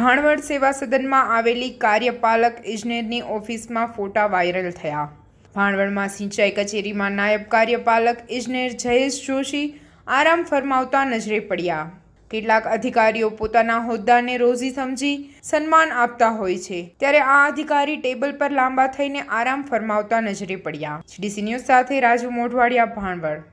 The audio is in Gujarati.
ભાણવડ સેવા સદનમાં આવેલી કાર્યપાલક ઇજનેરની ઓફિસમાં ફોટા વાયરલ થયા ભાણવડમાં સિંચાઈ કચેરીમાં નાયબ કાર્યપાલક ઇજનેર જયેશ જોશી આરામ ફરમાવતા નજરે પડ્યા કેટલાક અધિકારીઓ પોતાના હોદ્દાને રોજી સમજી સન્માન આપતા હોય છે ત્યારે આ અધિકારી ટેબલ પર લાંબા થઈને આરામ ફરમાવતા નજરે પડ્યા જીડીસી ન્યૂઝ સાથે રાજુ મોઢવાડિયા ભાણવડ